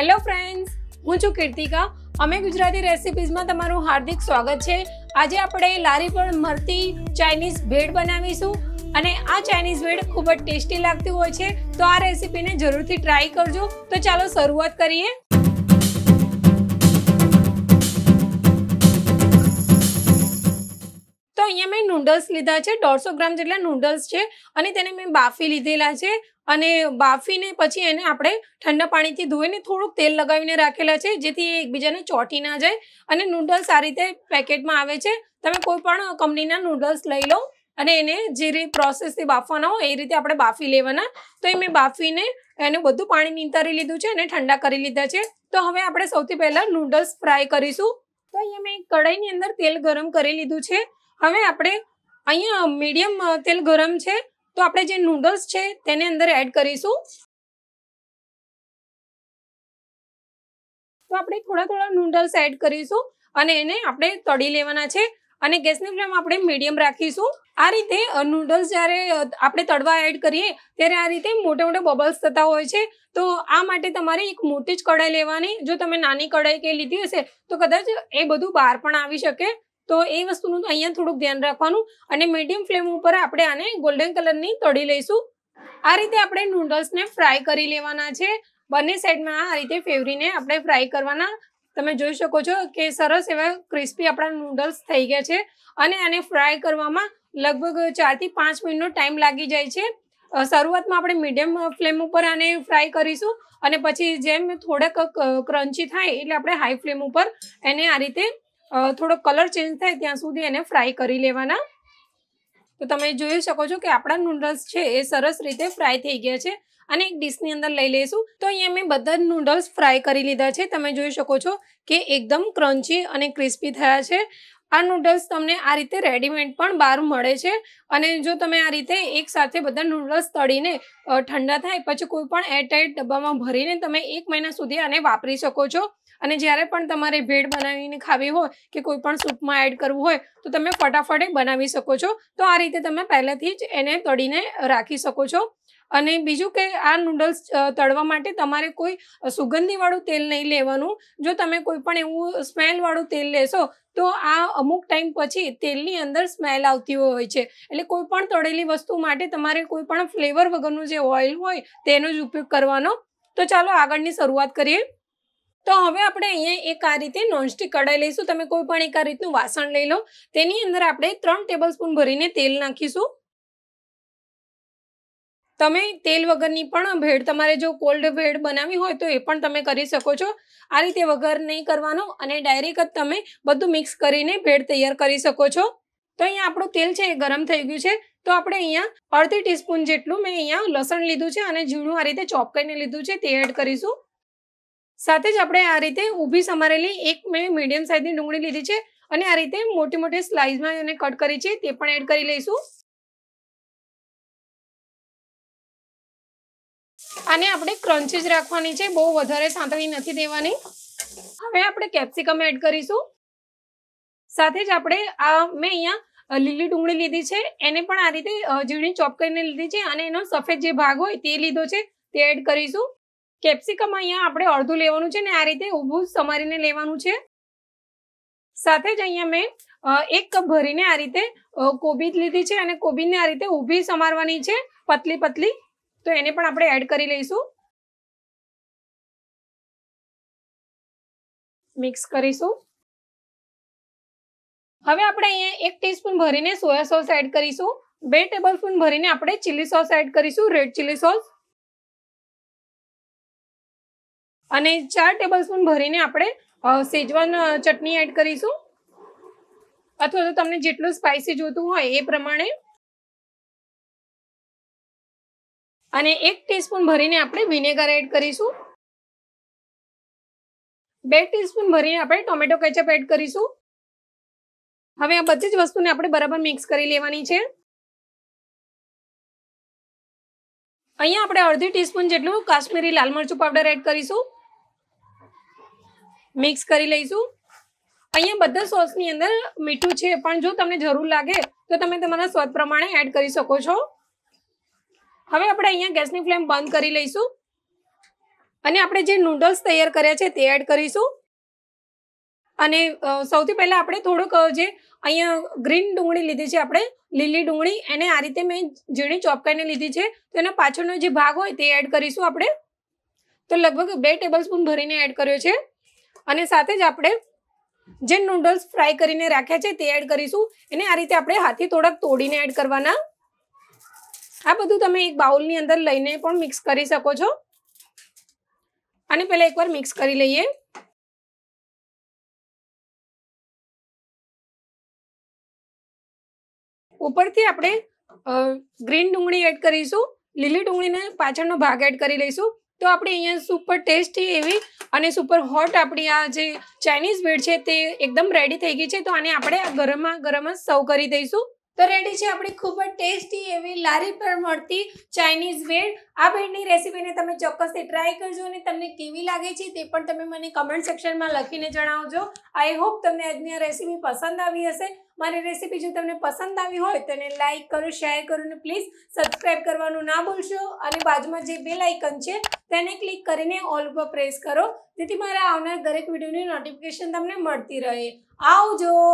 hello friends હું છું કીર્તિકા અમે ગુજરાતી રેસિપીઝમાં તમારું હાર્દિક સ્વાગત છે આજે આપણે લારી પર મરતી ચાઇનીઝ ભેળ બનાવીશું અને આ ચાઇનીઝ ભેળ ખૂબ જ ટેસ્ટી લાગતી હોય છે તો આ રેસિપીને જરૂરથી ટ્રાય કરજો તો ચાલો શરૂઆત કરીએ તો અહીંયા મેં નૂડલ્સ લીધા છે દોઢસો ગ્રામ જેટલા નૂડલ્સ છે અને તેને મેં બાફી લીધેલા છે અને બાફીને પછી એને આપણે ઠંડા પાણીથી ધોઈને થોડુંક તેલ લગાવીને રાખેલા છે જેથી એ એકબીજાને ચોટી ના જાય અને નૂડલ્સ આ રીતે પેકેટમાં આવે છે તમે કોઈ પણ કંપનીના નૂડલ્સ લઈ લો અને એને જે રીતે પ્રોસેસથી બાફવાના હોય એ રીતે આપણે બાફી લેવાના તો એ મેં બાફીને એનું બધું પાણી નીતારી લીધું છે અને ઠંડા કરી લીધા છે તો હવે આપણે સૌથી પહેલાં નૂડલ્સ ફ્રાય કરીશું તો અહીંયા મેં કઢાઈની અંદર તેલ ગરમ કરી લીધું છે હવે આપણે અહીંયા મીડિયમ તેલ ગરમ છે તો આપણે જે નૂડલ્સ છે તેને અંદર એડ કરીશું તો આપણે થોડા થોડા નૂડલ્સ એડ કરીશું અને એને આપણે તળી લેવાના છે અને ગેસની ફ્લેમ આપણે મીડિયમ રાખીશું આ રીતે નૂડલ્સ જ્યારે આપણે તળવા એડ કરીએ ત્યારે આ રીતે મોટે મોટે બબલ્સ થતા હોય છે તો આ માટે તમારે એક મોટી જ કઢાઈ લેવાની જો તમે નાની કઢાઈ કે લીધી હશે તો કદાચ એ બધું બહાર પણ આવી શકે તો એ વસ્તુનું અહીંયા થોડુંક ધ્યાન રાખવાનું અને મીડિયમ ફ્લેમ ઉપર આપણે આને ગોલ્ડન કલરની તળી લઈશું આ રીતે આપણે નૂડલ્સને ફ્રાય કરી લેવાના છે બંને સાઈડમાં આ રીતે ફેવરીને આપણે ફ્રાય કરવાના તમે જોઈ શકો છો કે સરસ એવા ક્રિસ્પી આપણા નૂડલ્સ થઈ ગયા છે અને આને ફ્રાય કરવામાં લગભગ ચારથી પાંચ મિનિટનો ટાઈમ લાગી જાય છે શરૂઆતમાં આપણે મીડિયમ ફ્લેમ ઉપર આને ફ્રાય કરીશું અને પછી જેમ થોડાક ક્રન્ચી થાય એટલે આપણે હાઈ ફ્લેમ ઉપર એને આ રીતે થોડો કલર ચેન્જ થાય ત્યાં સુધી એને ફ્રાય કરી લેવાના તો તમે જોઈ શકો છો કે આપણા નૂડલ્સ છે એ સરસ રીતે ફ્રાય થઈ ગયા છે અને એક ડીશની અંદર લઈ લઈશું તો અહીંયા મેં બધા નૂડલ્સ ફ્રાય કરી લીધા છે તમે જોઈ શકો છો કે એકદમ ક્રન્ચી અને ક્રિસ્પી થયા છે આ નૂડલ્સ તમને આ રીતે રેડીમેડ પણ બહાર મળે છે અને જો તમે આ રીતે એકસાથે બધા નૂડલ્સ તળીને ઠંડા થાય પછી કોઈ પણ એરટાઈટ ડબ્બામાં ભરીને તમે એક મહિના સુધી આને વાપરી શકો છો અને જ્યારે પણ તમારે ભેળ બનાવીને ખાવી હોય કે કોઈ પણ સૂપમાં એડ કરવું હોય તો તમે ફટાફટ બનાવી શકો છો તો આ રીતે તમે પહેલેથી જ એને તળીને રાખી શકો છો અને બીજું કે આ નૂડલ્સ તળવા માટે તમારે કોઈ સુગંધીવાળું તેલ નહીં લેવાનું જો તમે કોઈ પણ એવું સ્મેલવાળું તેલ લેશો તો આ અમુક ટાઈમ પછી તેલની અંદર સ્મેલ આવતી હોય છે એટલે કોઈ પણ તળેલી વસ્તુ માટે તમારે કોઈ પણ ફ્લેવર વગરનું જે ઓઇલ હોય તેનો જ ઉપયોગ કરવાનો તો ચાલો આગળની શરૂઆત કરીએ તો હવે આપણે અહીંયા એક આ રીતે નોનસ્ટિક કઢાઈ લઈશું તમે કોઈ પણ એક આ રીતનું વાસણ લઈ લો તેની અંદર આપણે ત્રણ ટેબલસ્પૂન ભરીને તેલ નાખીશું તમે તેલ વગરની પણ ભેળ તમારે જો કોલ્ડ ભેળ બનાવી હોય તો એ પણ તમે કરી શકો છો આ રીતે વગર નહીં કરવાનો અને ડાયરેક્ટ જ તમે બધું મિક્સ કરીને ભેળ તૈયાર કરી શકો છો તો અહીંયા આપણું તેલ છે એ ગરમ થઈ ગયું છે તો આપણે અહીંયા અડધી ટીસ્પૂન જેટલું મેં અહીંયા લસણ લીધું છે અને ઝીણું આ રીતે ચોપકાઈને લીધું છે તે એડ કરીશું સાથે જ આપણે આ રીતે ઊભી સમારેલી એક મેં મીડિયમ સાઇઝની ડુંગળી લીધી છે અને આ રીતે મોટી મોટી સ્લાઇસમાં એને કટ કરી છે તે પણ એડ કરી લઈશું આને આપણે ક્રન્ચી રાખવાની છે બહુ વધારે સાંતળી નથી દેવાની હવે આપણે કેપ્સિકમ એડ કરીશું સાથે જ આપણે આ મેં અહીંયા લીલી ડુંગળી લીધી છે એને પણ આ રીતે ઝીણી ચોપ કરીને લીધી છે અને એનો સફેદ જે ભાગ હોય તે લીધો છે તે એડ કરીશું કેપ્સિકમ અહીંયા આપણે અડધું લેવાનું છે ને આ રીતે ઊભું સમારીને લેવાનું છે સાથે જ અહીંયા મેં એક કપ ભરીને આ રીતે કોબીજ લીધી છે અને કોબીજને આ રીતે ઊભી સમારવાની છે પતલી પતલી તો એને પણ આપણે એડ કરી લઈશું મિક્સ કરીશું હવે આપણે અહીંયા એક ટીસ્પૂન ભરીને સોયા સોસ એડ કરીશું બે ટેબલ સ્પૂન ભરીને આપણે ચીલી સોસ એડ કરીશું રેડ ચીલી સોસ અને ચાર ટેબલ ટેબલસ્પૂન ભરીને આપણે સેજવાન ચટણી એડ કરીશું અથવા તો તમને જેટલું સ્પાઇસી જોતું હોય એ પ્રમાણે અને એક ટીસ્પૂન ભરીને આપણે વિનેગર એડ કરીશું બે ટીસ્પૂન ભરીને આપણે ટોમેટો કેચઅપ એડ કરીશું હવે આ બધી જ વસ્તુને આપણે બરાબર મિક્સ કરી લેવાની છે અહીંયા આપણે અડધી ટીસ્પૂન જેટલું કાશ્મીરી લાલ મરચું પાવડર એડ કરીશું મિક્સ કરી લઈશું અહીંયા બધા સોસની અંદર મીઠું છે પણ જો તમને જરૂર લાગે તો તમે તમારા સ્વાદ પ્રમાણે એડ કરી શકો છો હવે આપણે અહીંયા ગેસની ફ્લેમ બંધ કરી લઈશું અને આપણે જે નૂડલ્સ તૈયાર કર્યા છે તે એડ કરીશું અને સૌથી પહેલાં આપણે થોડુંક જે અહીંયા ગ્રીન ડુંગળી લીધી છે આપણે લીલી ડુંગળી એને આ રીતે મેં ઝીણી ચોપકાઈને લીધી છે તો એના પાછળનો જે ભાગ હોય તે એડ કરીશું આપણે તો લગભગ બે ટેબલ સ્પૂન ભરીને એડ કર્યો છે અને સાથે જ આપણે જે નૂડલ્સ ફ્રાય કરીને રાખ્યા છે તે એડ કરીશું એને આ રીતે આપણે હાથી થોડાક તોડીને એડ કરવાના આ બધું તમે એક બાઉલની અંદર લઈને પણ મિક્સ કરી શકો છો અને પહેલા એકવાર મિક્સ કરી લઈએ ઉપરથી આપણે ગ્રીન ડુંગળી એડ કરીશું લીલી ડુંગળીને પાછળનો ભાગ એડ કરી લઈશું તો આપણે અહીંયા સુપર ટેસ્ટી એવી અને સુપર હોટ આપણી આ જે ચાઇનીઝ ભેળ છે તે એકદમ રેડી થઈ ગઈ છે તો આને આપણે ગરમમાં ગરમ જ સર્વ કરી દઈશું તો રેડી છે આપણી ખૂબ જ ટેસ્ટી એવી લારી પર મળતી ચાઇનીઝ ભેળ આ ભેળની રેસીપીને તમે ચોક્કસથી ટ્રાય કરજો અને તમને કેવી લાગે છે તે પણ તમે મને કમેન્ટ સેક્શનમાં લખીને જણાવજો આઈ હોપ તમને આજની આ રેસીપી પસંદ આવી હશે મારી રેસીપી જો તમને પસંદ આવી હોય તો એને લાઇક કરો શેર કરો અને પ્લીઝ સબસ્ક્રાઇબ કરવાનું ના ભૂલશો અને બાજુમાં જે બે લાઇકન છે તેને ક્લિક કરીને ઓલ ઉપર પ્રેસ કરો જેથી મારા આવનાર દરેક વિડીયોની નોટિફિકેશન તમને મળતી રહે આવજો